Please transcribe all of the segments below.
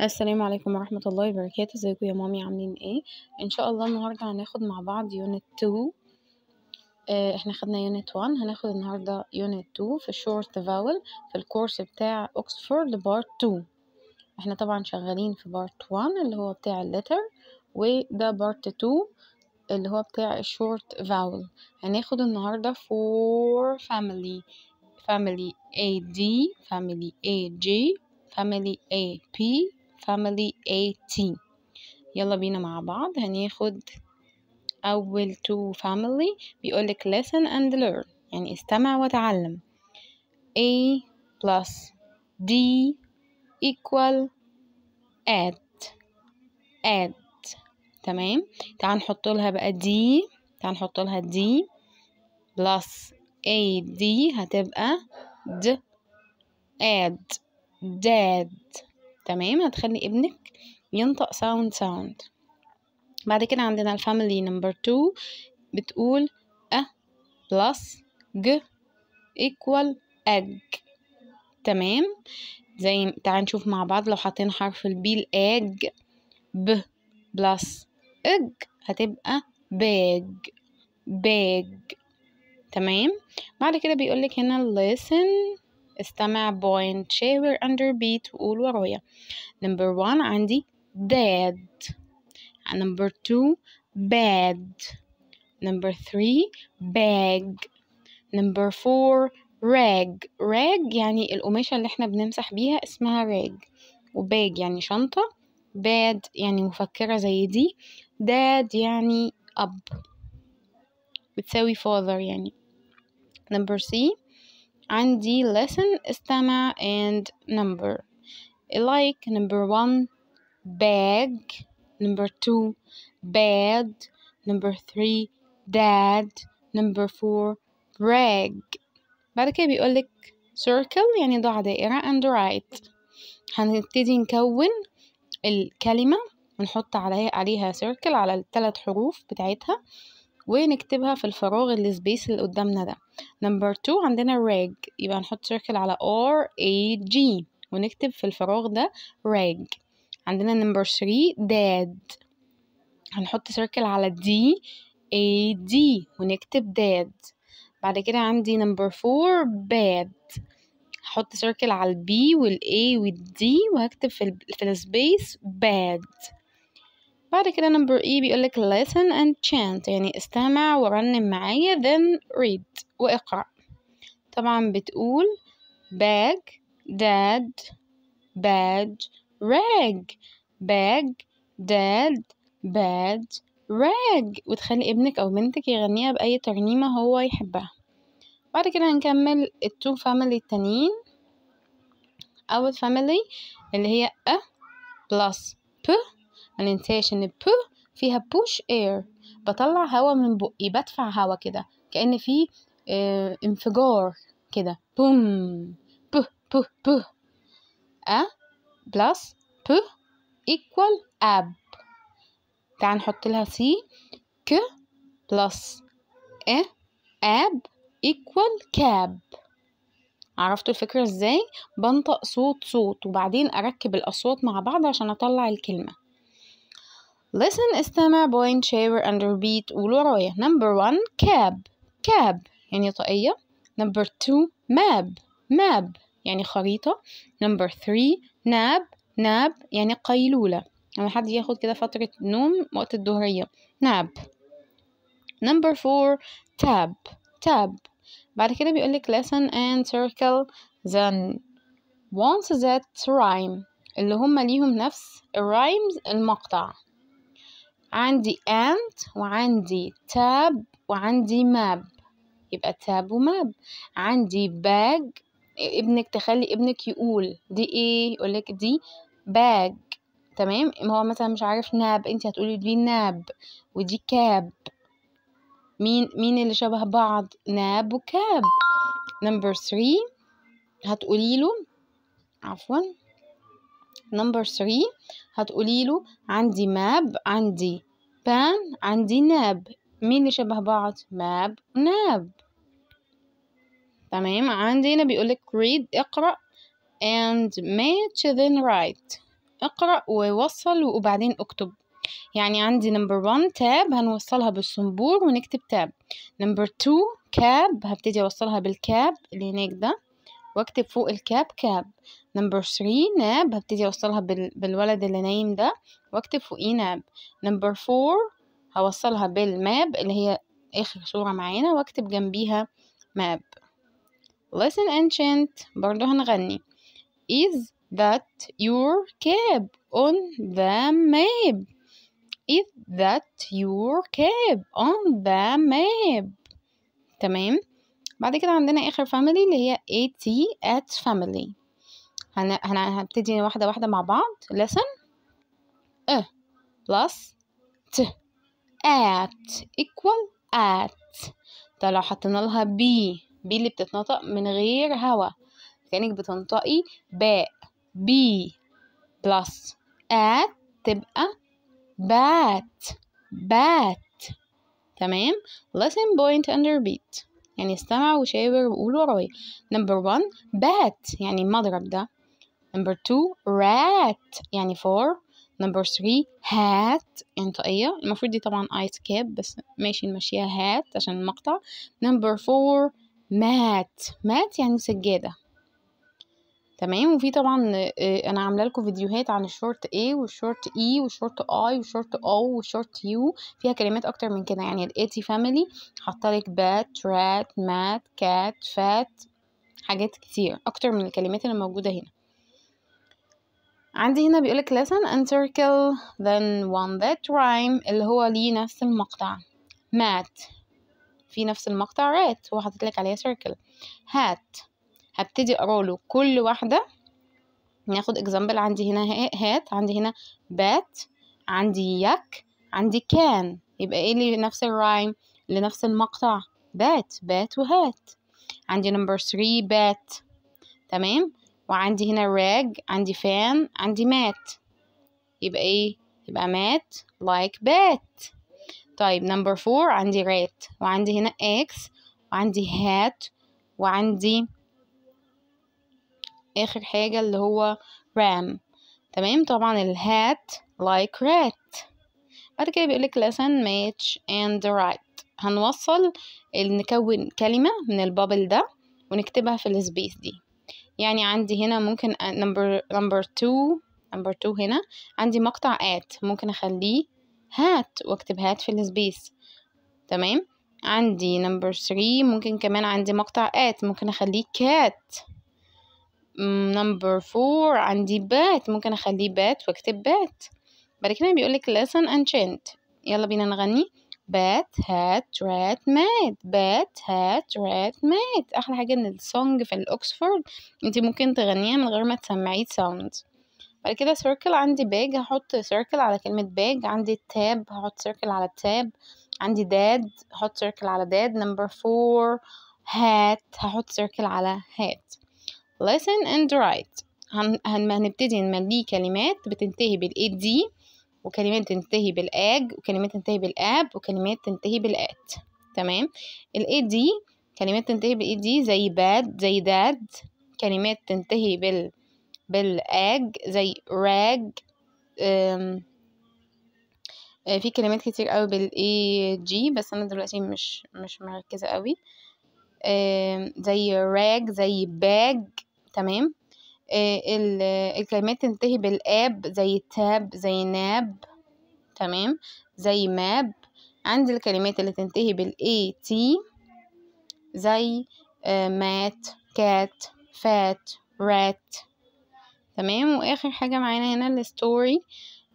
السلام عليكم ورحمة الله وبركاته ازيكم يا مامي عاملين ايه ان شاء الله النهاردة هناخد مع بعض يونت 2 اه، احنا خدنا يونت 1 هناخد النهاردة يونت 2 في الشورت فاول في الكورس بتاع اوكسفورد بارت 2 احنا طبعا شغالين في بارت 1 اللي هو بتاع اللتر وده بارت 2 اللي هو بتاع الشورت فاول هناخد النهاردة for family family AD family AG family AP family 18 يلا بينا مع بعض هناخد أول two family بيقولك listen and learn يعني استمع وتعلم A plus D equal add add تمام تعال نحط لها بقى D تعال نحط لها D plus A D هتبقى D add dad تمام هتخلي ابنك ينطق ساوند ساوند بعد كده عندنا الفاميلي نمبر 2 بتقول أ بلس ج ايكوال اج تمام زي تعال نشوف مع بعض لو حاطين حرف البي الأج ب بلس اج هتبقى باج باج تمام بعد كده بيقولك هنا listen استمع بوينت شاور اندر بيت وقول ورايا نمبر 1 عندي dead نمبر 2 bad number 3 bag number 4 rag rag يعني القماشة اللي احنا بنمسح بيها اسمها rag وباج يعني شنطة باد يعني مفكرة زي دي داد يعني أب بتساوي father يعني number C عندي lesson استمع and number like number one bag number two bed number three dad number four rag بعد كده بيقولك circle يعني ضع دائرة and write هنبتدي نكون الكلمة ونحط عليها عليها circle على الثلاث حروف بتاعتها ونكتبها في الفراغ السبيس اللي قدامنا ده نمبر 2 عندنا rag يبقى هنحط سيركل على R A G ونكتب في الفراغ ده rag عندنا نمبر 3 dad هنحط سيركل على D A D ونكتب dad بعد كده عندي نمبر 4 bad هحط سيركل على البي والاي والدي وهكتب في, في السبيس bad بعد كده نمبر بيقول e بيقولك listen and chant يعني استمع ورنم معايا then read واقرأ طبعا بتقول bag dad bad rag bag dad bad rag وتخلي ابنك أو بنتك يغنيها بأي ترنيمة هو يحبها بعد كده هنكمل التو فاميلي التانيين أول فاميلي اللي هي أ بلس ب ما ننساش ان بو فيها بوش اير بطلع هوا من بقي بدفع هوا كده كأن في اه انفجار كده بوم بو بو بو ا بلس بو ايكوال اب تعال نحط لها سي ك بلس ا اب ايكوال كاب عرفتوا الفكرة ازاي بنطق صوت صوت وبعدين اركب الاصوات مع بعض عشان اطلع الكلمه listen استمع بوين شاور and repeat قولوا ورايا number one cab cab يعني طاقية number two map map يعني خريطة number three nap nap يعني قيلولة لما يعني حد ياخد كده فترة نوم وقت الظهرية nap number four tab tab بعد كده بيقول لك listen and circle the once that rhyme اللي هم ليهم نفس الرايمز المقطع عندي أنت وعندي تاب وعندي ماب يبقى تاب وماب عندي باج ابنك تخلي ابنك يقول دي ايه يقولك دي باج تمام هو مثلا مش عارف ناب انت هتقولي دي ناب ودي كاب مين مين اللي شبه بعض ناب وكاب نمبر 3 هتقولي له عفوا نمبر 3 هتقولي له عندي ماب عندي بان عندي ناب مين اللي شبه بعض ماب ناب تمام عندي هنا بيقولك read اقرأ and match then write اقرأ ووصل وبعدين اكتب يعني عندي نمبر 1 تاب هنوصلها بالصنبور ونكتب تاب نمبر 2 كاب هبتدي اوصلها بالكاب اللي هناك ده واكتب فوق الكاب كاب نمبر 3 ناب هبتدي اوصلها بالولد اللي نايم ده واكتب فوقيه ناب نمبر 4 هوصلها بالماب اللي هي اخر صورة معانا واكتب جنبيها ماب listen and chant برضو هنغني is that your cab on the map is that your cab on the map تمام بعد كده عندنا اخر family اللي هي at family هن... هنبتدي واحدة واحدة مع بعض listen أ plus ت at equal at ده لو حطينا لها B B اللي بتتنطق من غير هوا كأنك بتنطقي باء B plus at تبقى bat bat تمام listen point and repeat يعني استمع وشاور وقول ورايا number one bat يعني المضرب ده number two rat يعني four number three hat يعني طاقية ايوه. المفروض دي طبعا ice cap بس ماشي نمشيها hat عشان المقطع number four mat mat يعني سجادة تمام وفي طبعا آه، انا عامله لكم فيديوهات عن الشورت A والشورت E والشورت I والشورت O والشورت U فيها كلمات اكتر من كده يعني الاتي فاميلي حاطلك bat rat mat cat fat حاجات كتير اكتر من الكلمات اللي موجوده هنا عندي هنا بيقولك listen and circle then one that rhyme اللي هو ليه نفس المقطع mat في نفس المقطع rat وحطيت لك عليها circle hat هبتدي اقرا له كل واحده ناخد اكزامبل عندي هنا هات عندي هنا بات عندي يك عندي كان يبقى ايه اللي نفس الرايم اللي نفس المقطع بات بات وهات عندي نمبر 3 بات تمام وعندي هنا rag عندي fan عندي mat يبقى ايه يبقى mat like bat طيب number four عندي rat وعندي هنا x وعندي hat وعندي اخر حاجة اللي هو ram تمام طبعا الهات like rat بعد كده بيقولك lesson match and right هنوصل نكون كلمة من البابل ده ونكتبها في السبيس دي يعني عندي هنا ممكن نمبر نمبر تو نمبر تو هنا عندي مقطع ات ممكن اخليه هات واكتب هات في السبيس تمام عندي نمبر ثري ممكن كمان عندي مقطع ات ممكن اخليه كات نمبر فور عندي بات ممكن اخليه بات واكتب بات بعد كده بيقولك listen and chant يلا بينا نغني بات هات رات مات بات هات رات مات احلى حاجه ان السونج في الاكسفورد انت ممكن تغنيها من غير ما تسمعيه ساوند بعد كده سيركل عندي باج هحط سيركل على كلمه باج عندي تاب هحط سيركل على تاب عندي داد هحط سيركل على داد نمبر فور هات هحط سيركل على هات listen and write هن... هنبتدي نمليه كلمات بتنتهي بالاي دي وكلمات تنتهي بالآج وكلمات تنتهي بالآب وكلمات تنتهي بالآت تمام الإي دي كلمات تنتهي بالإي دي زي باد زي داد كلمات تنتهي بال بالآج زي راج آه، في كلمات كتير قوي بالاي جي بس انا دلوقتي مش مش مركزه قوي زي راج زي باج تمام آه، الكلمات تنتهي بالاب زي تاب زي ناب تمام زي ماب عندي الكلمات اللي تنتهي بالاي تي زي آه، مات كات فات رات تمام واخر حاجه معانا هنا الستوري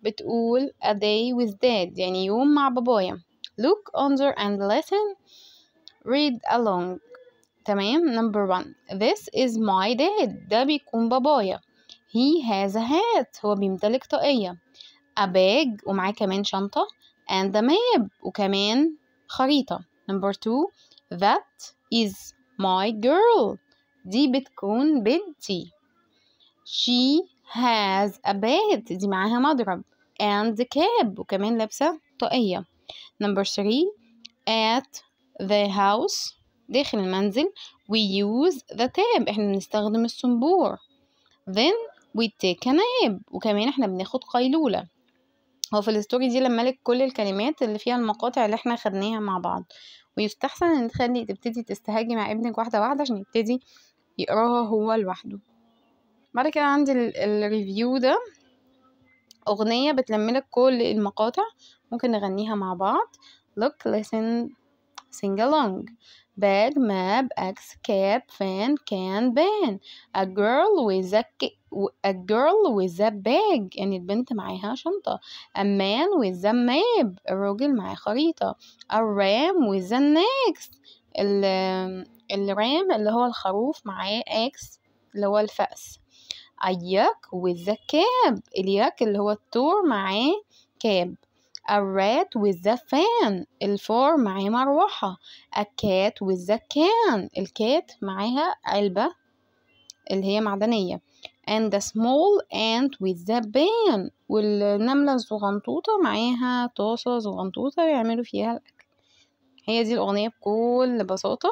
بتقول a day with dad يعني يوم مع بابايا look under and listen read along تمام نمبر one this is my dad ده بيكون بابايا he has a hat هو بيمتلك طاقية a bag ومعاه كمان شنطة and a map وكمان خريطة number two that is my girl دي بتكون بنتي she has a bed دي معاها مضرب and cab وكمان لابسة طاقية number three at the house داخل المنزل we use the tap احنا بنستخدم الصنبور then we take a nap وكمان احنا بناخد قيلولة هو في الستوري دي لما لك كل الكلمات اللي فيها المقاطع اللي احنا خدناها مع بعض ويستحسن ان تخلي تبتدي تستهاجي مع ابنك واحدة واحدة عشان يبتدي يقراها هو لوحده بعد كده عندي الريفيو ده أغنية بتلملك كل المقاطع ممكن نغنيها مع بعض look listen sing along bag map axe cap fan can ban a girl with a a girl with a bag يعني البنت معاها شنطة a man with a map الراجل معاه خريطة a ram with an axe الرام اللي هو الخروف معاه اكس اللي هو الفأس a yak with a cab الياك اللي هو التور معاه cab A rat with the fan الفار معاه مروحة A cat with the can الكات معاها علبة اللي هي معدنية and the small ant with the pan والنملة الزغنطوطة معاها طاسة زغنطوطة يعملوا فيها الأكل هي دي الأغنية بكل بساطة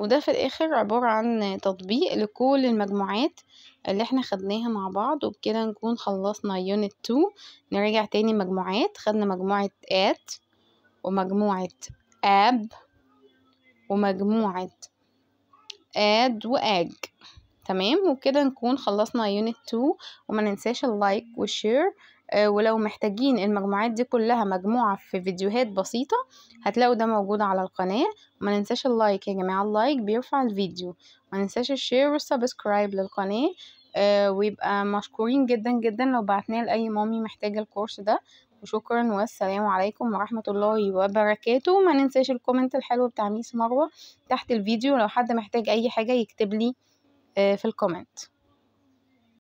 وده في الآخر عبارة عن تطبيق لكل المجموعات اللي احنا خدناها مع بعض وبكده نكون خلصنا يونت 2 نرجع تاني مجموعات خدنا مجموعة at ومجموعة ab ومجموعة add وag تمام وبكده نكون خلصنا يونت 2 وما ننساش اللايك والشير آه، ولو محتاجين المجموعات دي كلها مجموعة في فيديوهات بسيطة هتلاقوا ده موجود على القناة وما ننساش اللايك يا جماعة اللايك بيرفع الفيديو ما ننساش الشير والسبسكرايب للقناة آه، ويبقى مشكورين جدا جدا لو بعتناه لأي مامي محتاجة الكورس ده وشكرا والسلام عليكم ورحمة الله وبركاته ما ننساش الكومنت الحلو بتاع ميس مروة تحت الفيديو لو حد محتاج أي حاجة يكتب لي آه، في الكومنت